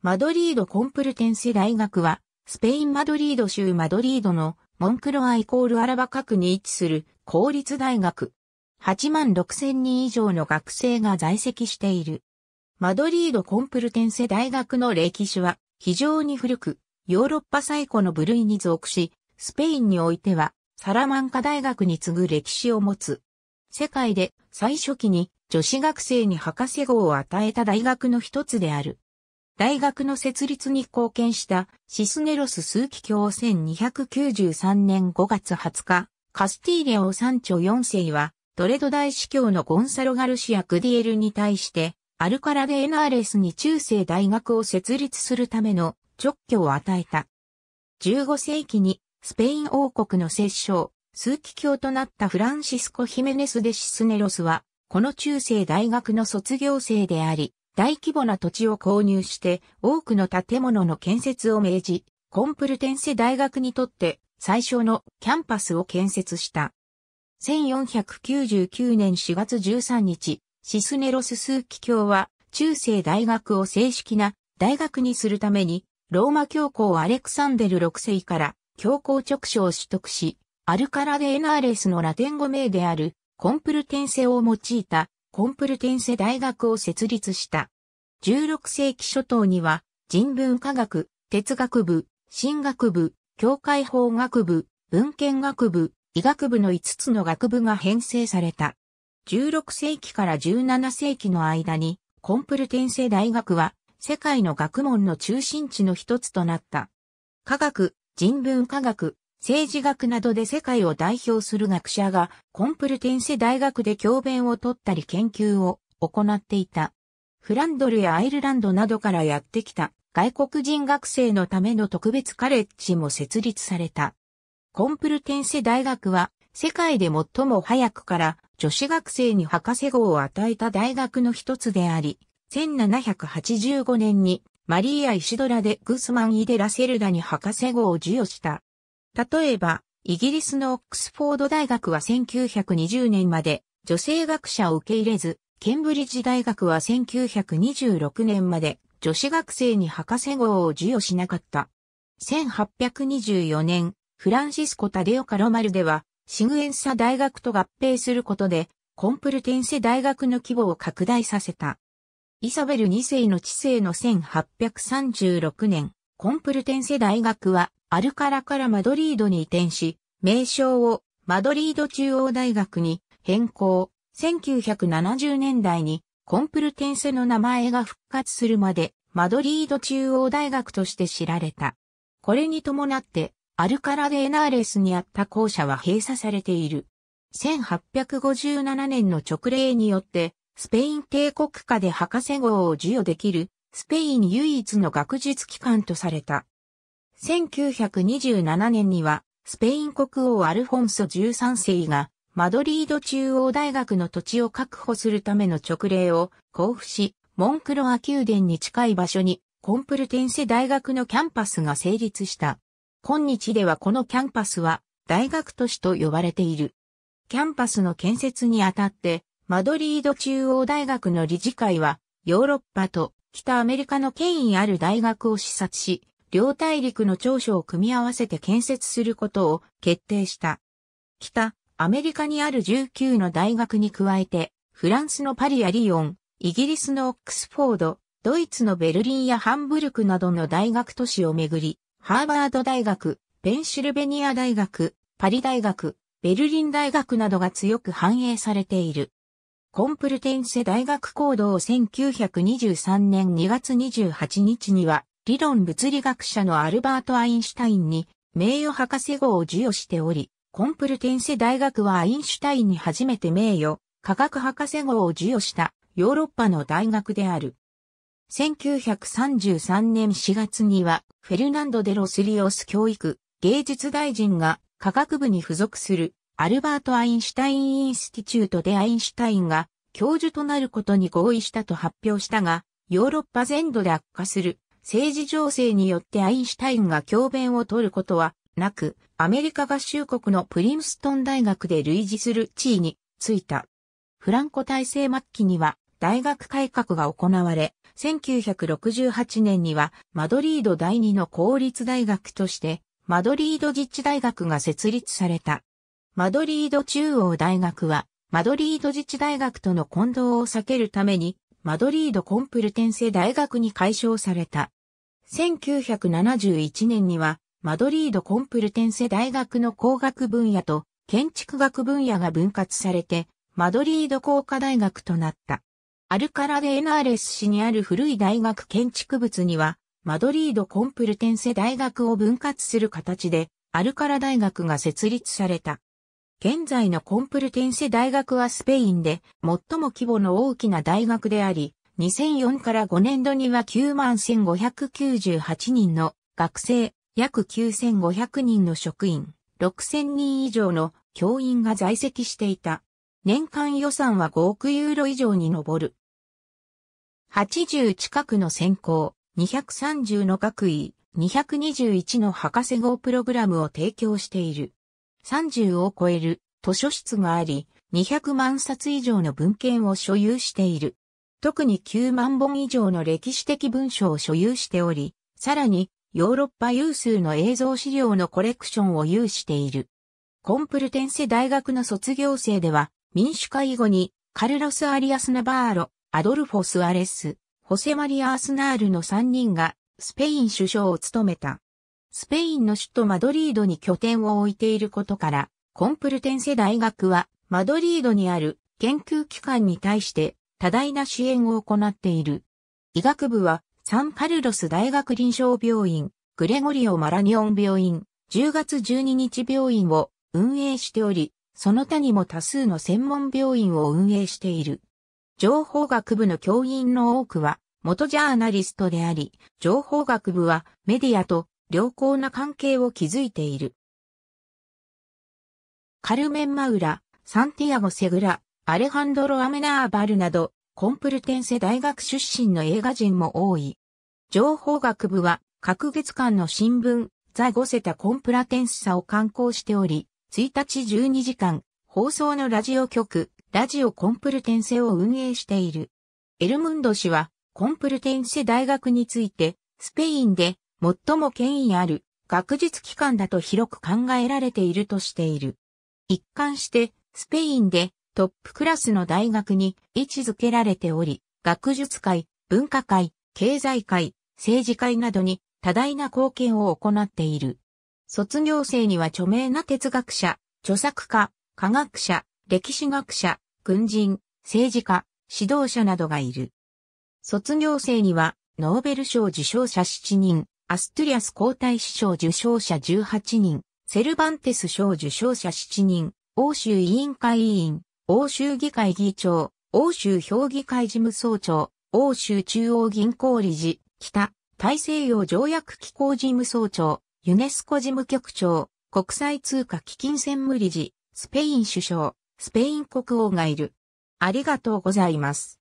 マドリードコンプルテンセ大学は、スペインマドリード州マドリードのモンクロアイコールアラバ角に位置する公立大学。8万6千人以上の学生が在籍している。マドリードコンプルテンセ大学の歴史は非常に古く、ヨーロッパ最古の部類に属し、スペインにおいてはサラマンカ大学に次ぐ歴史を持つ。世界で最初期に女子学生に博士号を与えた大学の一つである。大学の設立に貢献したシスネロス数奇教1293年5月20日、カスティーレオチョ4世は、トレド大司教のゴンサロ・ガルシア・グディエルに対して、アルカラデ・エナーレスに中世大学を設立するための直挙を与えた。15世紀にスペイン王国の摂政、数奇教となったフランシスコ・ヒメネス・デ・シスネロスは、この中世大学の卒業生であり、大規模な土地を購入して多くの建物の建設を命じ、コンプルテンセ大学にとって最初のキャンパスを建設した。1499年4月13日、シスネロススーキ教は中世大学を正式な大学にするために、ローマ教皇アレクサンデル6世から教皇直書を取得し、アルカラデエナーレスのラテン語名であるコンプルテンセを用いたコンプルテンセ大学を設立した。16世紀初頭には人文科学、哲学部、神学部、教会法学部、文献学部、医学部の5つの学部が編成された。16世紀から17世紀の間に、コンプルテンセ大学は世界の学問の中心地の一つとなった。科学、人文科学、政治学などで世界を代表する学者がコンプルテンセ大学で教鞭を取ったり研究を行っていた。フランドルやアイルランドなどからやってきた外国人学生のための特別カレッジも設立された。コンプルテンセ大学は世界で最も早くから女子学生に博士号を与えた大学の一つであり、1785年にマリーア・イシドラでグスマン・イデ・ラセルダに博士号を授与した。例えば、イギリスのオックスフォード大学は1920年まで女性学者を受け入れず、ケンブリッジ大学は1926年まで女子学生に博士号を授与しなかった。1824年、フランシスコ・タデオ・カロマルでは、シグエンサ大学と合併することで、コンプルテンセ大学の規模を拡大させた。イサベル2世の治世の1836年、コンプルテンセ大学はアルカラからマドリードに移転し、名称をマドリード中央大学に変更。1970年代にコンプルテンセの名前が復活するまでマドリード中央大学として知られた。これに伴ってアルカラデエナーレスにあった校舎は閉鎖されている。1857年の直令によってスペイン帝国下で博士号を授与できるスペイン唯一の学術機関とされた。1927年には、スペイン国王アルフォンソ13世が、マドリード中央大学の土地を確保するための直令を交付し、モンクロア宮殿に近い場所に、コンプルテンセ大学のキャンパスが成立した。今日ではこのキャンパスは、大学都市と呼ばれている。キャンパスの建設にあたって、マドリード中央大学の理事会は、ヨーロッパと北アメリカの権威ある大学を視察し、両大陸の長所を組み合わせて建設することを決定した。北、アメリカにある19の大学に加えて、フランスのパリやリヨン、イギリスのオックスフォード、ドイツのベルリンやハンブルクなどの大学都市をめぐり、ハーバード大学、ペンシルベニア大学、パリ大学、ベルリン大学などが強く反映されている。コンプルテンセ大学行動を1923年2月28日には、理論物理学者のアルバート・アインシュタインに名誉博士号を授与しており、コンプルテンセ大学はアインシュタインに初めて名誉科学博士号を授与したヨーロッパの大学である。1933年4月にはフェルナンド・デ・ロスリオス教育芸術大臣が科学部に付属するアルバート・アインシュタイン・インスティチュートでアインシュタインが教授となることに合意したと発表したが、ヨーロッパ全土で悪化する政治情勢によってアインシュタインが教鞭を取ることはなく、アメリカ合衆国のプリンストン大学で類似する地位についた。フランコ体制末期には大学改革が行われ、1968年にはマドリード第二の公立大学としてマドリード自治大学が設立された。マドリード中央大学はマドリード自治大学との混同を避けるためにマドリードコンプルテンセ大学に解消された。1971年には、マドリード・コンプルテンセ大学の工学分野と建築学分野が分割されて、マドリード工科大学となった。アルカラデ・エナーレス市にある古い大学建築物には、マドリード・コンプルテンセ大学を分割する形で、アルカラ大学が設立された。現在のコンプルテンセ大学はスペインで最も規模の大きな大学であり、2004から5年度には91,598人の学生、約9,500人の職員、6,000人以上の教員が在籍していた。年間予算は5億ユーロ以上に上る。80近くの専攻、230の学位、221の博士号プログラムを提供している。30を超える図書室があり、200万冊以上の文献を所有している。特に9万本以上の歴史的文書を所有しており、さらにヨーロッパ有数の映像資料のコレクションを有している。コンプルテンセ大学の卒業生では、民主化以後にカルロス・アリアス・ナバーロ、アドルフォス・アレス、ホセ・マリア・アスナールの3人がスペイン首相を務めた。スペインの首都マドリードに拠点を置いていることから、コンプルテンセ大学はマドリードにある研究機関に対して多大な支援を行っている。医学部は、サンカルロス大学臨床病院、グレゴリオ・マラニオン病院、10月12日病院を運営しており、その他にも多数の専門病院を運営している。情報学部の教員の多くは、元ジャーナリストであり、情報学部はメディアと良好な関係を築いている。カルメン・マウラ、サンティアゴ・セグラ、アレハンドロ・アメナーバルなど、コンプルテンセ大学出身の映画人も多い。情報学部は、各月間の新聞、ザ・ゴセタ・コンプラテンスサを刊行しており、1日12時間、放送のラジオ局、ラジオコンプルテンセを運営している。エルムンド氏は、コンプルテンセ大学について、スペインで最も権威ある学術機関だと広く考えられているとしている。一貫して、スペインでトップクラスの大学に位置づけられており、学術界、文化界、経済界、政治界などに多大な貢献を行っている。卒業生には著名な哲学者、著作家、科学者、歴史学者、軍人、政治家、指導者などがいる。卒業生には、ノーベル賞受賞者7人、アストゥリアス皇太子賞受賞者18人、セルバンテス賞受賞者7人、欧州委員会委員、欧州議会議長、欧州評議会事務総長、欧州中央銀行理事、北、大西洋条約機構事務総長、ユネスコ事務局長、国際通貨基金専務理事、スペイン首相、スペイン国王がいる。ありがとうございます。